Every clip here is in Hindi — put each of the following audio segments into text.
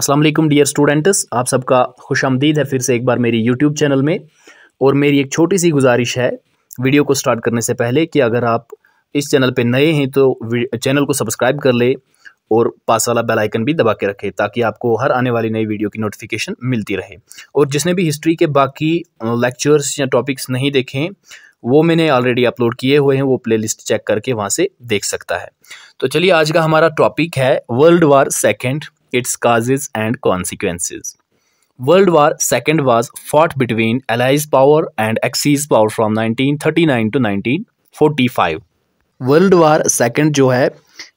असलम डियर स्टूडेंट्स आप सबका खुश आमदीद है फिर से एक बार मेरी यूट्यूब चैनल में और मेरी एक छोटी सी गुजारिश है वीडियो को स्टार्ट करने से पहले कि अगर आप इस चैनल पर नए हैं तो चैनल को सब्सक्राइब कर ले और पास वाला बेल आइकन भी दबा के रखें ताकि आपको हर आने वाली नई वीडियो की नोटिफिकेशन मिलती रहे और जिसने भी हिस्ट्री के बाकी लेक्चर्स या टॉपिक्स नहीं देखें वो मैंने ऑलरेडी अपलोड किए हुए हैं वो प्लेलिस्ट चेक करके वहाँ से देख सकता है तो चलिए आज का हमारा टॉपिक है world war second its causes and consequences. World War II was fought between Allies power and Axis power from 1939 to 1945. World war second जो है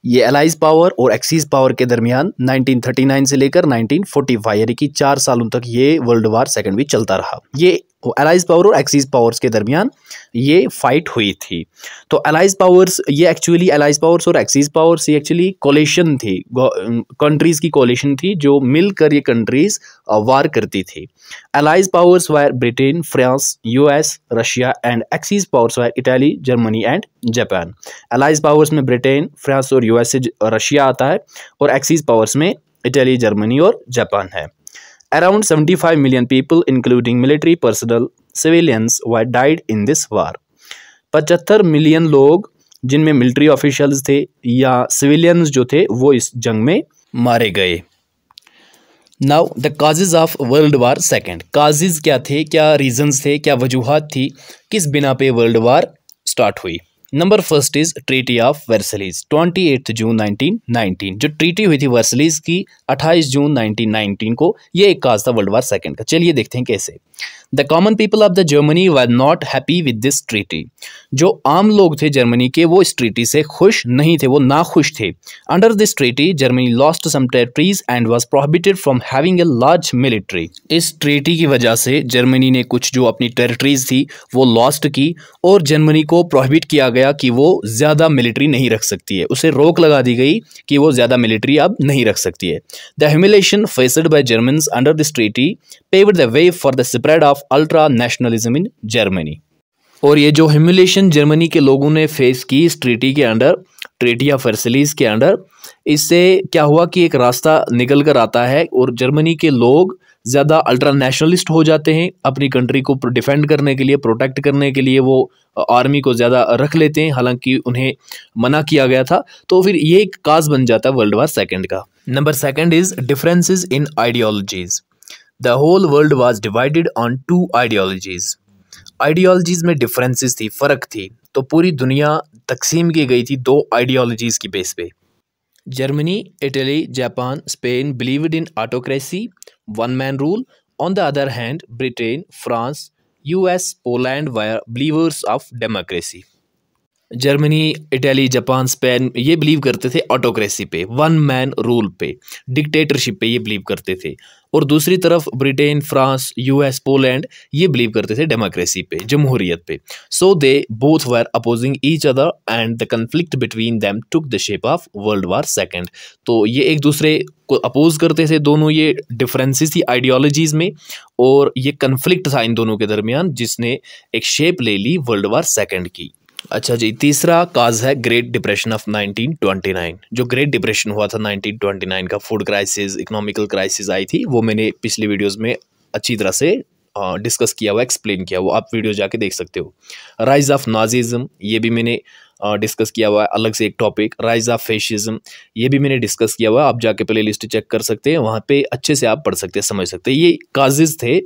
ये एलाइज पावर और एक्सीज पावर के दरमियान 1939 से लेकर 1945 फोर्टी यानी कि चार सालों तक ये वर्ल्ड वार सेकेंड भी चलता रहा ये एलाइज पावर और एक्सीज पावर्स के दरमियान ये फाइट हुई थी तो एलाइज पावर्स ये एक्चुअली एलाइज पावर्स और एक्सीज पावर्स ये एक्चुअली कोलेशन थी कंट्रीज़ की कोलेशन थी जो मिलकर ये कंट्रीज़ वार करती थी allies powers were Britain France US Russia and axis powers were Italy Germany and Japan allies powers में ब्रिटेन फ्रांस और यू रशिया आता है और एक्सिस पावर्स में इटली जर्मनी और जापान है around 75 million people including military personnel civilians were died in this war पचहत्तर मिलियन लोग जिनमें मिलिट्री ऑफिशल्स थे या सिविलियंस जो थे वो इस जंग में मारे गए now the causes of world war second causes क्या थे क्या रीजंस थे क्या वजूहत थी किस बिना पे वर्ल्ड वार स्टार्ट हुई number first is treaty of Versailles twenty eighth June 1919 जो ट्रीटी हुई थी वर्सलीज की 28 जून 1919 को ये एक काज था वर्ल्ड वार सेकेंड का चलिए देखते हैं कैसे the common people of the Germany were not happy with this treaty जो आम लोग थे जर्मनी के वो इस ट्रीटी से खुश नहीं थे वो नाखुश थे under this treaty Germany lost some territories and was prohibited from having a large military इस ट्रीटी की वजह से जर्मनी ने कुछ जो अपनी टेरिटरीज थी वो लॉस्ट की और जर्मनी को प्रोहिबिट किया गया कि वो ज़्यादा मिलिट्री नहीं रख सकती है उसे रोक लगा दी गई कि वो ज़्यादा मिलिट्री अब नहीं रख सकती है the humiliation faced by German under this treaty pave the way for the spread of ultra nationalism in Germany और ये जो ह्यूमिलेशन जर्मनी के लोगों ने फेस की इस ट्रीटी के अंडर ट्रीटी ऑफ वर्सलीस के अंडर इससे क्या हुआ कि एक रास्ता निकल कर आता है और जर्मनी के लोग ज़्यादा अल्ट्रा नेशनलिस्ट हो जाते हैं अपनी कंट्री को डिफेंड करने के लिए प्रोटेक्ट करने के लिए वो आर्मी को ज़्यादा रख लेते हैं हालांकि उन्हें मना किया गया था तो फिर ये एक काज बन जाता है वर्ल्ड वार सेकेंड का number second is differences in ideologies the whole world was divided on two ideologies ideologies में डिफरेंसेस थी फ़र्क थी तो पूरी दुनिया तकसीम की गई थी दो आइडियोलॉजीज़ की बेस पे Germany Italy Japan Spain believed in autocracy one man rule on the other hand Britain France US Poland were believers of democracy Germany Italy Japan Spain ये बिलीव करते थे ऑटोक्रेसी पे वन मैन रूल पे डिक्टेटरशिप पे ये बिलीव करते थे और दूसरी तरफ ब्रिटेन फ्रांस यूएस पोलैंड ये बिलीव करते थे डेमोक्रेसी पे जमहूरियत पे so they both were opposing each other and the conflict between them took the shape of world war second तो ये एक दूसरे को अपोज करते थे दोनों ये डिफरेंसेस थी आइडियोलॉजीज़ में और ये कन्फ्लिक्ट था इन दोनों के दरमियान जिसने एक शेप ले ली वर्ल्ड वार सेकेंड की अच्छा जी तीसरा काज है ग्रेट डिप्रेशन ऑफ 1929 जो ग्रेट डिप्रेशन हुआ था 1929 का फूड क्राइसिस इकोनॉमिकल क्राइसिस आई थी वो मैंने पिछले वीडियोस में अच्छी तरह से डिस्कस किया हुआ एक्सप्लेन किया वो आप वीडियो जाके देख सकते हो राइज ऑफ नाजीज़म ये भी मैंने डिस्कस किया हुआ है अलग से एक टॉपिक राइज ऑफ फेशिज्म ये भी मैंने डिस्कस किया हुआ है आप जाके प्ले लिस्ट चेक कर सकते हैं वहाँ पे अच्छे से आप पढ़ सकते हैं समझ सकते हैं ये काजेज थे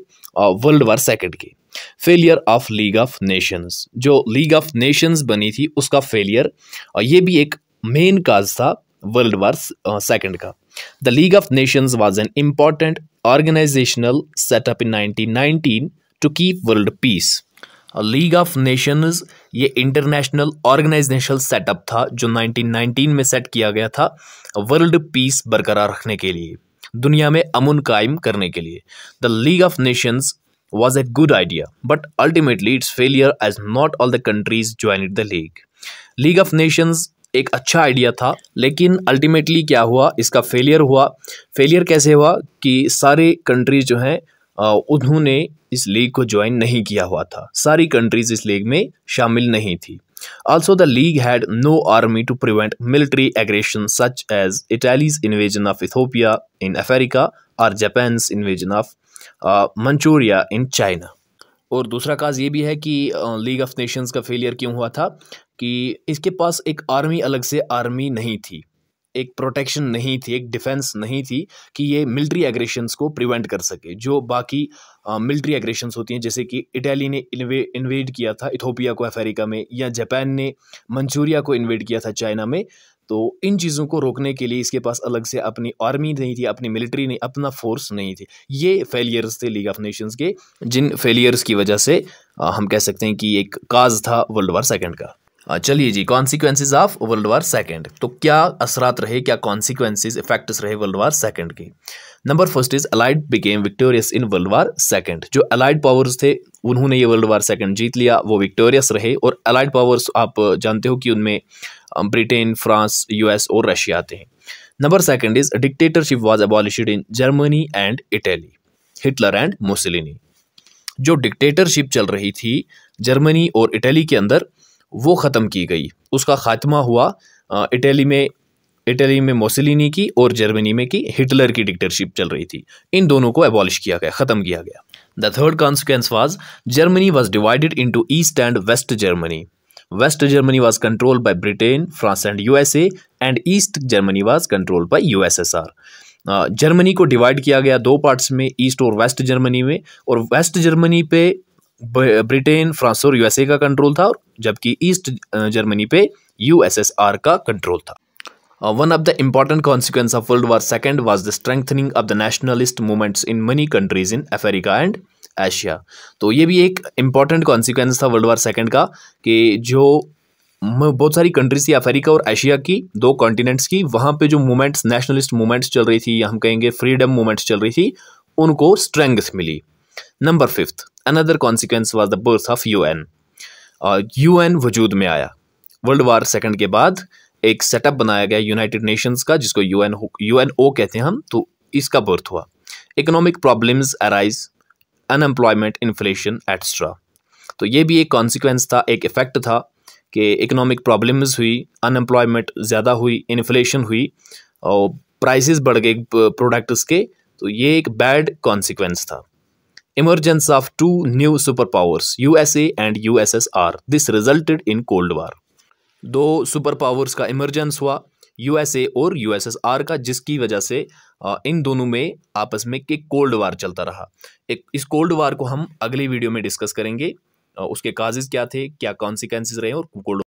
वर्ल्ड वार सेकेंड के failure of league of nations जो लीग ऑफ नेशंस बनी थी उसका फेलियर और ये भी एक मेन काज था वर्ल्ड वार सेकेंड का the league of nations was an important organizational setup in 1919 to keep world peace league of nations ये इंटरनेशनल ऑर्गेनाइजेशनल सेटअप था जो 1919 में सेट किया गया था वर्ल्ड पीस बरकरार रखने के लिए दुनिया में अमन कायम करने के लिए the league of nations was a good idea, but ultimately its failure as not all the countries joined the league. League of Nations एक अच्छा आइडिया था लेकिन अल्टीमेटली क्या हुआ इसका फेलियर हुआ फेलियर कैसे हुआ कि सारे कंट्रीज जो हैं उन्होंने इस लीग को ज्वाइन नहीं किया हुआ था सारी कंट्रीज इस लीग में शामिल नहीं थी also the league had no army to prevent military aggression such as Italy's invasion of Ethiopia in Africa और Japan's invasion of Manchuria in China और दूसरा काज ये भी है कि लीग ऑफ नेशंस का फेलियर क्यों हुआ था कि इसके पास एक आर्मी अलग से आर्मी नहीं थी एक प्रोटेक्शन नहीं थी एक डिफेंस नहीं थी कि ये मिलिट्री एग्रेशंस को प्रिवेंट कर सके जो बाकी मिलिट्री एग्रेशंस होती हैं जैसे कि इटली ने इन्वेड किया था इथोपिया को अफ्रीका में या जापान ने मंचूरिया को इन्वेड किया था चाइना में तो इन चीज़ों को रोकने के लिए इसके पास अलग से अपनी आर्मी नहीं थी अपनी मिलिट्री नहीं अपना फोर्स नहीं थी ये फेलियर्स थे लीग ऑफ नेशंस के जिन फेलियर्स की वजह से हम कह सकते हैं कि एक काज था वर्ल्ड वार सेकेंड का चलिए जी consequences of world war second तो क्या असरात रहे क्या कॉन्सिक्वेंसेज इफेक्ट्स रहे वर्ल्ड वार सेकेंड के number first is allied became victorious in world war second जो अलाइड पावर्स थे उन्होंने ये वर्ल्ड वार सेकेंड जीत लिया वो विक्टोरियस रहे और अलाइड पावर्स आप जानते हो कि उनमें ब्रिटेन फ्रांस यूएस और रशिया आते हैं number second is dictatorship was abolished in Germany and Italy Hitler and Mussolini जो डिक्टेटरशिप चल रही थी जर्मनी और इटली के अंदर वो ख़त्म की गई उसका खात्मा हुआ इटली में इटली में मोसलिनी की और जर्मनी में की हिटलर की डिक्टेटरशिप चल रही थी इन दोनों को एबॉलिश किया गया ख़त्म किया गया the third consequence was Germany was divided into east and west Germany west Germany was controlled by Britain France and USA and east Germany was controlled by USSR Germany को डिवाइड किया गया दो पार्ट्स में ईस्ट और वेस्ट जर्मनी में और वेस्ट जर्मनी पे ब्रिटेन फ्रांस और यूएसए का कंट्रोल था और जबकि ईस्ट जर्मनी uh, पे यूएसएसआर का कंट्रोल था one of the important consequence of world war second was the strengthening of the nationalist movements in many countries in Africa and Asia तो ये भी एक इम्पॉर्टेंट कॉन्सिक्वेंस था वर्ल्ड वार सेकेंड का कि जो बहुत सारी कंट्रीज थी अफ्रीका और एशिया की दो कॉन्टिनेंट्स की वहाँ पे जो मूवमेंट्स नेशनलिस्ट मूवमेंट्स चल रही थी या हम कहेंगे फ्रीडम मूवमेंट्स चल रही थी उनको स्ट्रेंथ मिली number fifth another consequence was the birth of U N U N वजूद में आया वर्ल्ड वार सेकेंड के बाद एक सेटअप बनाया गया यूनाइटेड नेशंस का जिसको U N U N O कहते हैं हम तो इसका बर्थ हुआ economic problems arise unemployment inflation etcetera तो ये भी एक कॉन्सिक्वेंस था एक इफ़ेक्ट था कि इकोनॉमिक प्रॉब्लम्स हुई अनएम्प्लॉयमेंट ज़्यादा हुई इन्फ्लेशन हुई और प्राइसेस बढ़ गए प्रोडक्ट्स के तो ये एक बैड कॉन्सिक्वेंस था emergence of two new super powers USA and R this resulted in cold war दो सुपर पावर्स का इमरजेंस हुआ ए और आर का जिसकी वजह से इन दोनों में आपस में एक कोल्ड वार चलता रहा एक इस कोल्ड वार को हम अगली वीडियो में डिस्कस करेंगे उसके काजेज़ क्या थे क्या कॉन्सिक्वेंसेज रहे और कोल्ड